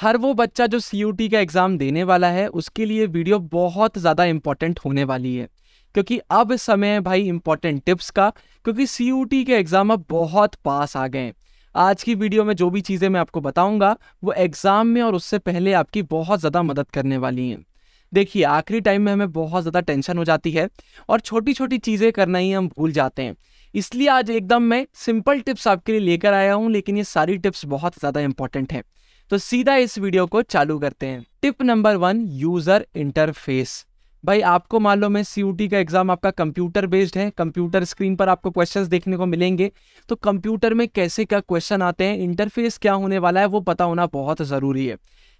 हर वो बच्चा जो सी का एग्ज़ाम देने वाला है उसके लिए वीडियो बहुत ज़्यादा इम्पॉर्टेंट होने वाली है क्योंकि अब समय है भाई इम्पॉर्टेंट टिप्स का क्योंकि सी के एग्ज़ाम अब बहुत पास आ गए हैं आज की वीडियो में जो भी चीज़ें मैं आपको बताऊंगा वो एग्ज़ाम में और उससे पहले आपकी बहुत ज़्यादा मदद करने वाली हैं देखिए आखिरी टाइम में हमें बहुत ज़्यादा टेंशन हो जाती है और छोटी छोटी चीज़ें करना ही हम भूल जाते हैं इसलिए आज एकदम मैं सिंपल टिप्स आपके लिए लेकर आया हूँ लेकिन ये सारी टिप्स बहुत ज़्यादा इंपॉर्टेंट हैं तो सीधा इस वीडियो को चालू करते हैं tip number one user interface भाई आपको मालूम है सी का एग्जाम आपका कंप्यूटर बेस्ड है कंप्यूटर स्क्रीन पर आपको क्वेश्चंस देखने को मिलेंगे तो कंप्यूटर में कैसे क्या क्वेश्चन आते हैं इंटरफेस क्या होने वाला है वो पता होना बहुत ज़रूरी है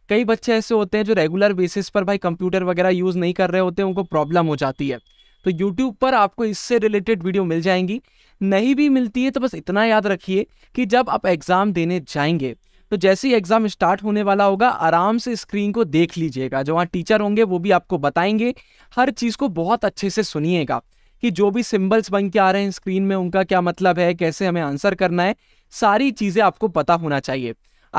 कई बच्चे ऐसे होते हैं जो रेगुलर बेसिस पर भाई कंप्यूटर वगैरह यूज़ नहीं कर रहे होते उनको प्रॉब्लम हो जाती है तो यूट्यूब पर आपको इससे रिलेटेड वीडियो मिल जाएंगी नहीं भी मिलती है तो बस इतना याद रखिए कि जब आप एग्ज़ाम देने जाएंगे तो जैसे ही एग्ज़ाम स्टार्ट होने वाला होगा आराम से स्क्रीन को देख लीजिएगा जो वहाँ टीचर होंगे वो भी आपको बताएंगे हर चीज़ को बहुत अच्छे से सुनिएगा कि जो भी सिम्बल्स बन के आ रहे हैं स्क्रीन में उनका क्या मतलब है कैसे हमें आंसर करना है सारी चीज़ें आपको पता होना चाहिए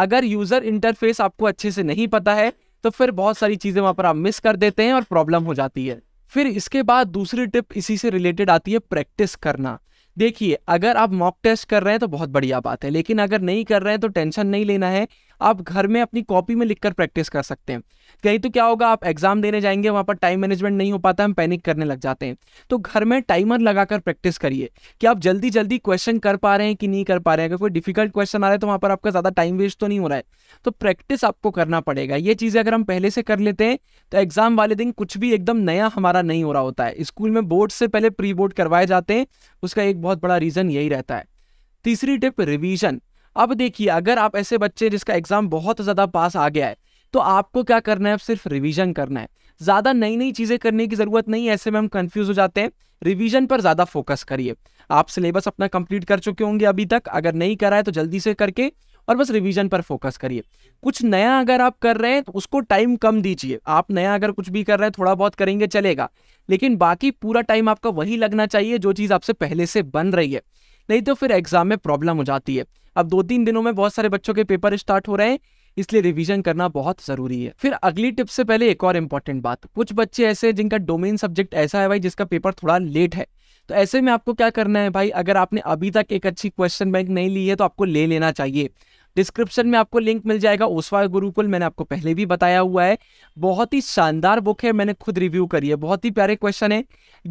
अगर यूज़र इंटरफेस आपको अच्छे से नहीं पता है तो फिर बहुत सारी चीज़ें वहाँ पर आप मिस कर देते हैं और प्रॉब्लम हो जाती है फिर इसके बाद दूसरी टिप इसी से रिलेटेड आती है प्रैक्टिस करना देखिए अगर आप मॉक टेस्ट कर रहे हैं तो बहुत बढ़िया बात है लेकिन अगर नहीं कर रहे हैं तो टेंशन नहीं लेना है आप घर में अपनी कॉपी में लिख कर प्रैक्टिस कर सकते हैं कहीं तो क्या होगा आप एग्जाम देने जाएंगे वहां पर टाइम मैनेजमेंट नहीं हो पाता हम पैनिक करने लग जाते हैं तो घर में टाइमर लगाकर प्रैक्टिस करिए कि आप जल्दी जल्दी क्वेश्चन कर पा रहे हैं कि नहीं कर पा रहे हैं अगर कोई डिफिकल्ट क्वेश्चन आ रहा है तो वहाँ पर आपका ज़्यादा टाइम वेस्ट तो नहीं हो रहा है तो प्रैक्टिस आपको करना पड़ेगा ये चीज़ें अगर हम पहले से कर लेते हैं तो एग्जाम वाले दिन कुछ भी एकदम नया हमारा नहीं हो रहा होता है स्कूल में बोर्ड से पहले प्री बोर्ड करवाए जाते हैं उसका एक बहुत बड़ा रीज़न यही रहता है तीसरी टिप रिवीजन अब देखिए अगर आप ऐसे बच्चे जिसका एग्जाम बहुत ज़्यादा पास आ गया है तो आपको क्या करना है अब सिर्फ रिविज़न करना है ज़्यादा नई नई चीज़ें करने की ज़रूरत नहीं है ऐसे में हम कंफ्यूज हो जाते हैं रिवीजन पर ज़्यादा फोकस करिए आप सिलेबस अपना कंप्लीट कर चुके होंगे अभी तक अगर नहीं करा है तो जल्दी से करके और बस रिवीजन पर फोकस करिए कुछ नया अगर आप कर रहे हैं तो उसको टाइम कम दीजिए आप नया अगर कुछ भी कर रहे हैं थोड़ा बहुत करेंगे चलेगा लेकिन बाकी पूरा टाइम आपका वही लगना चाहिए जो चीज़ आपसे पहले से बन रही है नहीं तो फिर एग्जाम में प्रॉब्लम हो जाती है अब दो तीन दिनों में बहुत सारे बच्चों के पेपर स्टार्ट हो रहे हैं इसलिए रिवीजन करना बहुत जरूरी है फिर अगली टिप से पहले एक और इंपॉर्टेंट बात कुछ बच्चे ऐसे हैं जिनका डोमेन सब्जेक्ट ऐसा है भाई जिसका पेपर थोड़ा लेट है तो ऐसे में आपको क्या करना है भाई अगर आपने अभी तक एक अच्छी क्वेश्चन बैंक नहीं ली है तो आपको ले लेना चाहिए डिस्क्रिप्शन में आपको लिंक मिल जाएगा ओसवा गुरुकुल मैंने आपको पहले भी बताया हुआ है बहुत ही शानदार बुक है मैंने खुद रिव्यू करी है बहुत ही प्यारे क्वेश्चन है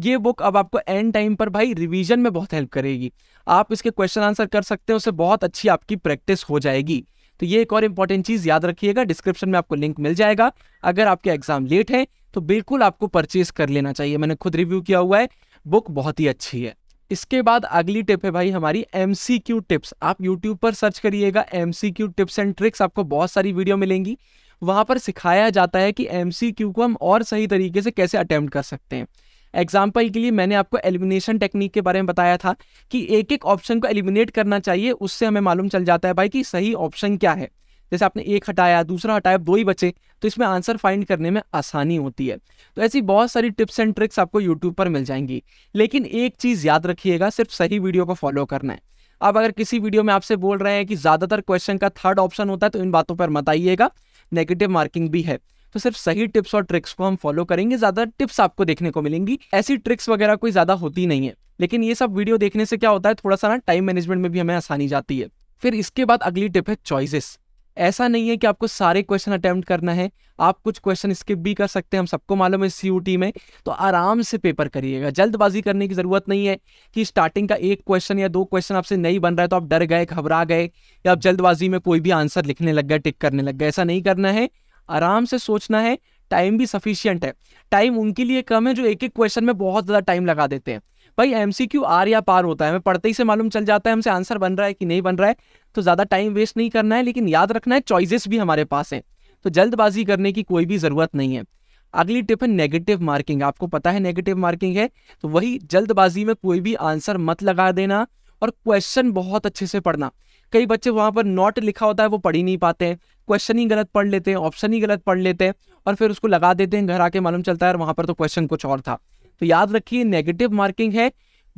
ये बुक अब आपको एंड टाइम पर भाई रिविजन में बहुत हेल्प करेगी आप इसके क्वेश्चन आंसर कर सकते हैं उससे बहुत अच्छी आपकी प्रैक्टिस हो जाएगी तो ये एक और इंपॉर्टेंट चीज़ याद रखिएगा डिस्क्रिप्शन में आपको लिंक मिल जाएगा अगर आपके एग्जाम लेट है तो बिल्कुल आपको परचेज कर लेना चाहिए मैंने खुद रिव्यू किया हुआ है बुक बहुत ही अच्छी है इसके बाद अगली टिप है भाई हमारी एम सी क्यू टिप्स आप यूट्यूब पर सर्च करिएगा M C Q tips and tricks आपको बहुत सारी वीडियो मिलेंगी वहाँ पर सिखाया जाता है कि एम सी क्यू को हम और सही तरीके से कैसे अटैम्प्ट कर सकते हैं एग्जाम्पल के लिए मैंने आपको एलिमिनेशन टेक्निक के बारे में बताया था कि एक एक ऑप्शन को एलिमिनेट करना चाहिए उससे हमें मालूम चल जाता है भाई कि सही ऑप्शन क्या है जैसे आपने एक हटाया दूसरा हटाया दो ही बचे तो इसमें आंसर फाइंड करने में आसानी होती है तो ऐसी बहुत सारी टिप्स एंड ट्रिक्स आपको यूट्यूब पर मिल जाएंगी लेकिन एक चीज़ याद रखिएगा सिर्फ सही वीडियो को फॉलो करना है अब अगर किसी वीडियो में आपसे बोल रहे हैं कि ज़्यादातर क्वेश्चन का थर्ड ऑप्शन होता है तो इन बातों पर मत आइएगा नेगेटिव मार्किंग भी है तो सिर्फ सही टिप्स और ट्रिक्स को हम फॉलो करेंगे ज़्यादा टिप्स आपको देखने को मिलेंगी ऐसी ट्रिक्स वगैरह कोई ज़्यादा होती नहीं है लेकिन ये सब वीडियो देखने से क्या होता है थोड़ा सा ना टाइम मैनेजमेंट में भी हमें आसानी जाती है फिर इसके बाद अगली टिप है चॉइसेस ऐसा नहीं है कि आपको सारे क्वेश्चन अटैम्प्ट करना है आप कुछ क्वेश्चन स्किप भी कर सकते हैं हम सबको मालूम है सी यू टी में तो आराम से पेपर करिएगा जल्दबाजी करने की ज़रूरत नहीं है कि स्टार्टिंग का एक क्वेश्चन या दो क्वेश्चन आपसे नहीं बन रहा है तो आप डर गए घबरा गए या आप जल्दबाजी में कोई भी आंसर लिखने लग गए टिक करने लग गए ऐसा नहीं करना है आराम से सोचना है टाइम भी सफिशियंट है टाइम उनके लिए कम है जो एक एक क्वेश्चन में बहुत ज़्यादा टाइम लगा देते हैं भाई एम आर या पार होता है हमें पढ़ते ही से मालूम चल जाता है हमसे आंसर बन रहा है कि नहीं बन रहा है तो ज़्यादा टाइम वेस्ट नहीं करना है लेकिन याद रखना है चॉइसेस भी हमारे पास हैं तो जल्दबाजी करने की कोई भी ज़रूरत नहीं है अगली टिप है नेगेटिव मार्किंग आपको पता है नेगेटिव मार्किंग है तो वही जल्दबाजी में कोई भी आंसर मत लगा देना और क्वेश्चन बहुत अच्छे से पढ़ना कई बच्चे वहां पर नॉट लिखा होता है वो पढ़ ही नहीं पाते हैं क्वेश्चन ही गलत पढ़ लेते हैं ऑप्शन ही गलत पढ़ लेते हैं और फिर उसको लगा देते हैं घर आके मालूम चलता है और पर तो क्वेश्चन कुछ और था तो याद रखिए नेगेटिव मार्किंग है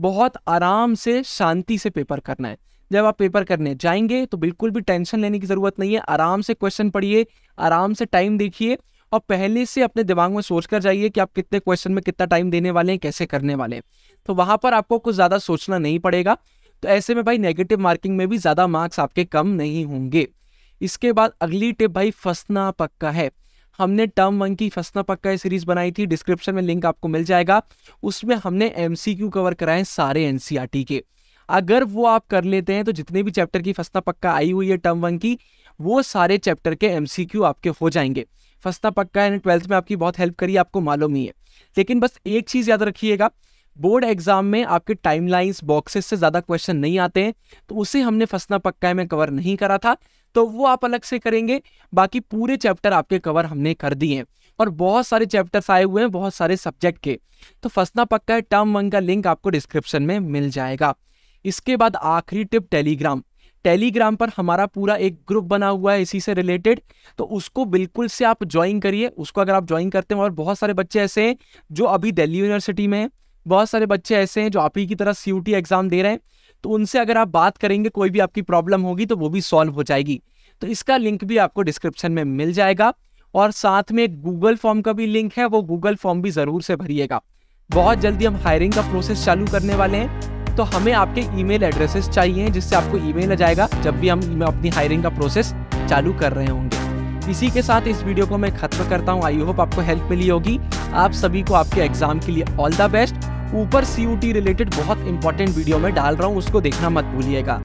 बहुत आराम से शांति से पेपर करना है जब आप पेपर करने जाएंगे तो बिल्कुल भी टेंशन लेने की ज़रूरत नहीं है आराम से क्वेश्चन पढ़िए आराम से टाइम देखिए और पहले से अपने दिमाग में सोच कर जाइए कि आप कितने क्वेश्चन में कितना टाइम देने वाले हैं कैसे करने वाले हैं तो वहाँ पर आपको कुछ ज़्यादा सोचना नहीं पड़ेगा तो ऐसे में भाई नेगेटिव मार्किंग में भी ज़्यादा मार्क्स आपके कम नहीं होंगे इसके बाद अगली टिप भाई फंसना पक्का है हमने टर्म वन की फंसना पक्का सीरीज बनाई थी डिस्क्रिप्शन में लिंक आपको मिल जाएगा उसमें हमने एमसीक्यू कवर कराए सारे एनसीईआरटी e के अगर वो आप कर लेते हैं तो जितने भी चैप्टर की फस्ता पक्का आई हुई है टर्म वन की वो सारे चैप्टर के एम आपके हो जाएंगे फस्ता पक्का यानी ट्वेल्थ में आपकी बहुत हेल्प करी आपको मालूम ही है लेकिन बस एक चीज़ याद रखिएगा बोर्ड एग्जाम में आपके टाइमलाइंस बॉक्सेस से ज़्यादा क्वेश्चन नहीं आते हैं तो उसे हमने फसना पक्का में कवर नहीं करा था तो वो आप अलग से करेंगे बाकी पूरे चैप्टर आपके कवर हमने कर दिए हैं और बहुत सारे चैप्टर्स आए हुए हैं बहुत सारे सब्जेक्ट के तो फसना पक्का टर्म वन का लिंक आपको डिस्क्रिप्शन में मिल जाएगा इसके बाद आखिरी टिप टेलीग्राम टेलीग्राम पर हमारा पूरा एक ग्रुप बना हुआ है इसी से रिलेटेड तो उसको बिल्कुल से आप ज्वाइन करिए उसको अगर आप ज्वाइन करते हैं और बहुत सारे बच्चे ऐसे हैं जो अभी दिल्ली यूनिवर्सिटी में हैं बहुत सारे बच्चे ऐसे हैं जो आप ही की तरह सी एग्ज़ाम दे रहे हैं तो उनसे अगर आप बात करेंगे कोई भी आपकी प्रॉब्लम होगी तो वो भी सॉल्व हो जाएगी तो इसका लिंक भी आपको डिस्क्रिप्शन में मिल जाएगा और साथ में गूगल फॉर्म का भी लिंक है वो गूगल फॉर्म भी ज़रूर से भरिएगा बहुत जल्दी हम हायरिंग का प्रोसेस चालू करने वाले हैं तो हमें आपके ईमेल एड्रेसेस चाहिए जिससे आपको ईमेल आ जाएगा जब भी हम अपनी हायरिंग का प्रोसेस चालू कर रहे होंगे इसी के साथ इस वीडियो को मैं खत्म करता हूँ आई होप आपको हेल्प मिली होगी आप सभी को आपके एग्जाम के लिए ऑल द बेस्ट ऊपर सी रिलेटेड बहुत इंपॉर्टेंट वीडियो में डाल रहा हूँ उसको देखना मत भूलिएगा